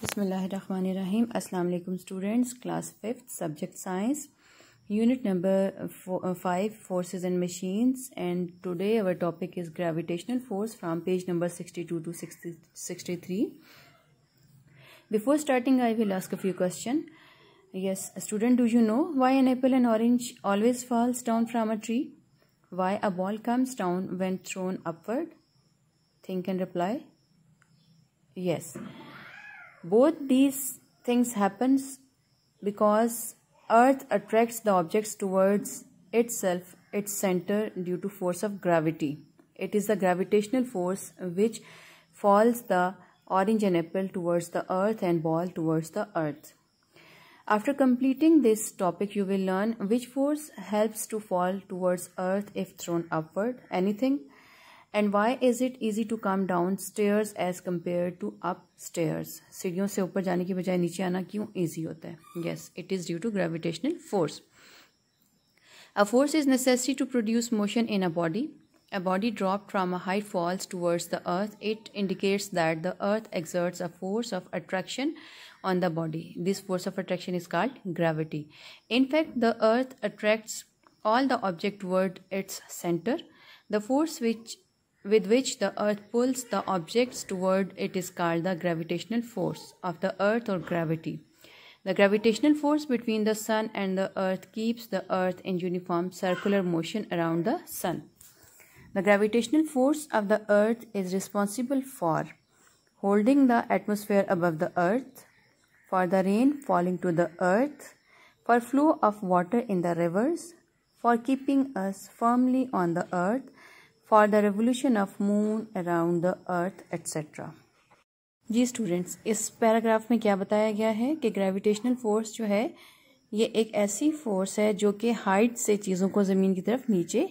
Bismillahirrahmanirrahim. Assalamu alaikum students. Class 5th, subject science. Unit number four, uh, 5, forces and machines. And today our topic is gravitational force from page number 62 to 60, 63. Before starting, I will ask a few questions. Yes, student, do you know why an apple and orange always falls down from a tree? Why a ball comes down when thrown upward? Think and reply. Yes. Both these things happens because earth attracts the objects towards itself its center due to force of gravity it is the gravitational force which falls the orange and apple towards the earth and ball towards the earth after completing this topic you will learn which force helps to fall towards earth if thrown upward anything and why is it easy to come downstairs as compared to upstairs? Upstairs सीढ़ियों से ऊपर जाने की बजाय नीचे आना क्यों easy होता है yes it is due to gravitational force a force is necessary to produce motion A body dropped from a height falls towards the earth. It indicates that the earth exerts a force of attraction on the body. This force of attraction is called gravity. In fact, the earth attracts all the object toward its center. The force which with which the earth pulls the objects toward it is called the gravitational force of the earth or gravity. The gravitational force between the sun and the earth keeps the earth in uniform circular motion around the sun. The gravitational force of the earth is responsible for holding the atmosphere above the earth, for the rain falling to the earth, for flow of water in the rivers, for keeping us firmly on the earth for the revolution of moon around the earth etcetera जी students इस paragraph में क्या बताया गया है कि gravitational force जो है ये एक ऐसी फोर्स है जो कि हाइट से चीज़ों को ज़मीन की तरफ नीचे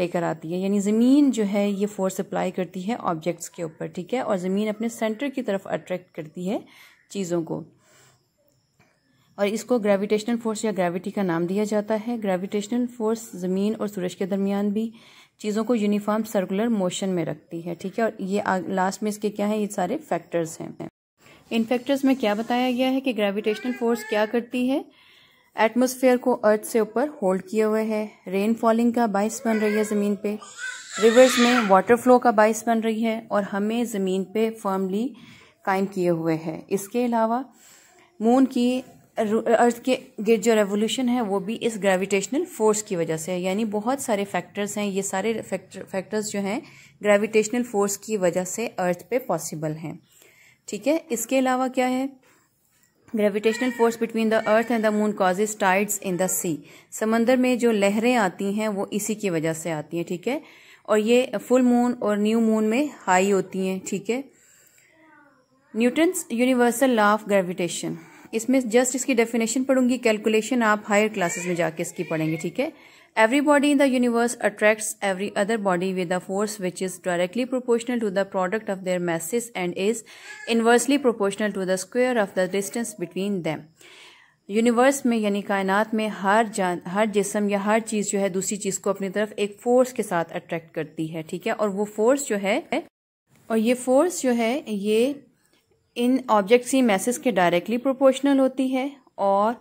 लेकर आती है यानी ज़मीन जो है ये फोर्स अप्लाई करती है ऑब्जेक्ट्स के ऊपर ठीक है और ज़मीन अपने सेंटर की तरफ अट्रैक्ट करती है चीज़ों को और इसको ग्रेविटेशनल फोर्स या ग्रेविटी का नाम दिया जाता है ग्रेविटेशनल फोर्स ज़मीन और सूरज के दरमियान भी चीज़ों को यूनिफॉर्म सर्कुलर मोशन में रखती है ठीक है और ये लास्ट में इसके क्या है ये सारे फैक्टर्स हैं इन फैक्टर्स में क्या बताया गया है कि ग्रेविटेशनल फोर्स क्या करती है एटमोसफेयर को अर्थ से ऊपर होल्ड किए हुए है रेन फॉलिंग का बाइस बन रही है ज़मीन पे रिवर्स में वाटर फ्लो का बाइस बन रही है और हमें ज़मीन पे फर्मली कायम किए हुए है इसके अलावा मून की अर्थ के गिर जो रेवोल्यूशन है वो भी इस ग्रेविटेशनल फोर्स की वजह से है यानी बहुत सारे फैक्टर्स हैं ये सारे फैक्टर फैक्टर्स जो हैं ग्रेविटेशनल फोर्स की वजह से अर्थ पे पॉसिबल हैं ठीक है इसके अलावा क्या है gravitational force between the earth and the moon causes tides in the sea समंदर में जो लहरें आती हैं वो इसी की वजह से आती हैं ठीक है और ये फुल मून और न्यू मून में हाई होती हैं ठीक है Newton's universal law of gravitation इसमें जस्ट इसकी डेफिनेशन पढ़ूंगी कैलकुलेशन आप हायर क्लासेस में जाके इसकी पढ़ेंगे ठीक है every body in the universe attracts every other body with the force which is directly proportional to the product of their masses and is inversely proportional to the square of the distance between them universe में यानी कायनात में हर जान हर जिसम या हर चीज़ जो है दूसरी चीज़ को अपनी तरफ एक फोर्स के साथ अट्रैक्ट करती है ठीक है और वो फोर्स जो है और ये फोर्स जो है ये इन ऑब्जेक्ट्स की मैसेज के डायरेक्टली प्रोपोर्शनल होती है और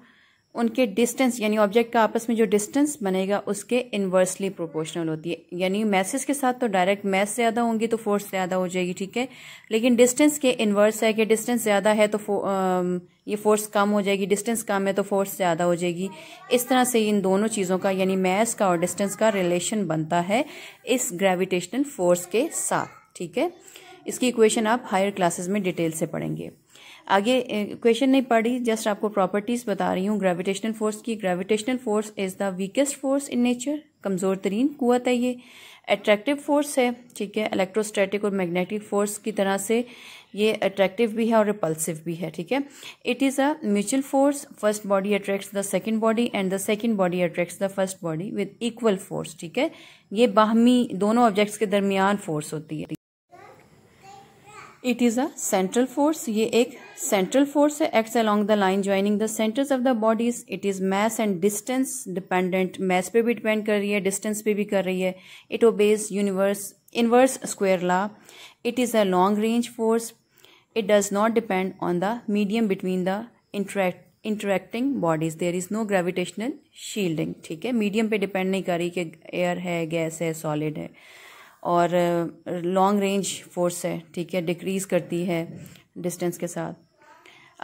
उनके डिस्टेंस यानी ऑब्जेक्ट का आपस में जो डिस्टेंस बनेगा उसके इन्वर्सली प्रोपोर्शनल होती है यानी मैसेज के साथ तो डायरेक्ट मैस ज़्यादा होंगी तो फोर्स ज़्यादा हो जाएगी ठीक है लेकिन डिस्टेंस के इन्वर्स है कि डिस्टेंस ज़्यादा है तो फो, आ, ये फोर्स कम हो जाएगी डिस्टेंस कम है तो फोर्स ज़्यादा हो जाएगी इस तरह से इन दोनों चीज़ों का यानी मैस का और डिस्टेंस का रिलेशन बनता है इस ग्रेविटेशनल फोर्स के साथ ठीक है इसकी इक्वेशन आप हायर क्लासेस में डिटेल से पढ़ेंगे आगे इक्वेशन नहीं पढ़ी जस्ट आपको प्रॉपर्टीज बता रही हूँ ग्रेविटेशनल फोर्स की gravitational force is the weakest force in nature कमज़ोर तरीन कुत है ये अट्रैक्टिव फोर्स है ठीक है इलेक्ट्रोस्टैटिक और मैग्नेटिक फोर्स की तरह से ये अट्रैक्टिव भी है और रिपल्सिव भी है ठीक है it is a mutual force first body attracts the second body and the second body attracts the first body with equal force ठीक है ये बाहमी दोनों ऑब्जेक्ट्स के दरमियान फोर्स होती है it is a central force ये एक सेंट्रल फोर्स है acts along the line joining the centres of the bodies it is mass and distance dependent mass पे भी डिपेंड कर रही है डिस्टेंस पे भी कर रही है it obeys universe inverse square law it is a long range force it does not depend on the medium between the interact interacting bodies there is no gravitational shielding ठीक है मीडियम पे depend नहीं कर रही कि air है gas है solid है और लॉन्ग रेंज फोर्स है ठीक है डिक्रीज करती है डिस्टेंस के साथ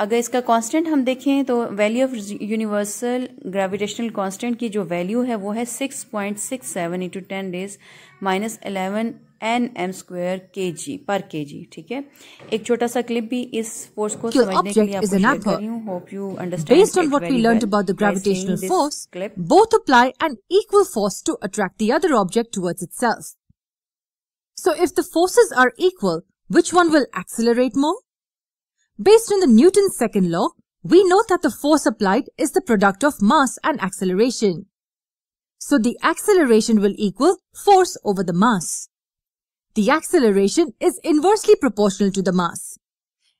अगर इसका कांस्टेंट हम देखें तो value of universal gravitational constant की जो वैल्यू है वो है six point six seven into ten days minus eleven N M square K G पर के जी ठीक है एक छोटा सा क्लिप भी इस फोर्स को समझने के लिए आपको शेयर कर रही hope you understand both apply equal force to attract other object So if the forces are equal, which one will accelerate more? Based on the Newton's second law, we know that the force applied is the product of mass and acceleration. So the acceleration will equal force over the mass. The acceleration is inversely proportional to the mass.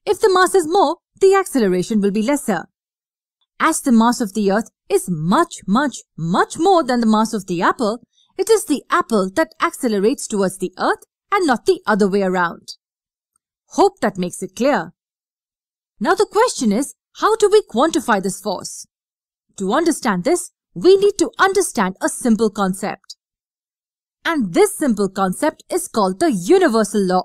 If the mass is more, the acceleration will be lesser. As the mass of the earth is much, much, much more than the mass of the apple, it is the apple that accelerates towards the earth and not the other way around. Hope that makes it clear. Now the question is, how do we quantify this force? To understand this, we need to understand a simple concept. And this simple concept is called the universal law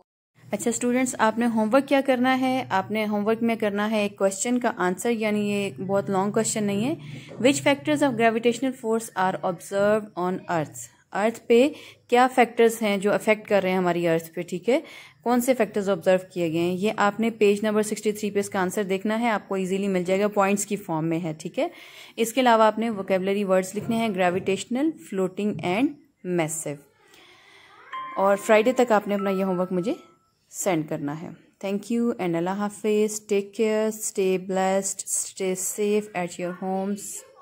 अच्छा students आपने homework क्या करना है आपने homework में करना है एक क्वेश्चन का आंसर यानी ये बहुत लॉन्ग क्वेश्चन नहीं है which factors of gravitational force are observe on earth earth पे क्या फैक्टर्स हैं जो अफेक्ट कर रहे हैं हमारी अर्थ पे ठीक है कौन से फैक्टर्स ऑब्जर्व किए गए हैं ये आपने पेज नंबर सिक्सटी थ्री पे इसका आंसर देखना है आपको इजीली मिल जाएगा पॉइंट्स की फॉर्म में है ठीक है इसके अलावा आपने वोकेबलरी वर्ड्स लिखने हैं ग्रेविटेशनल फ्लोटिंग एंड मैसिव और फ्राइडे तक आपने अपना यह होमवर्क मुझे सेंड करना है थैंक यू एंड अल्लाह हाफिज़ take care stay blessed stay safe at your Holmes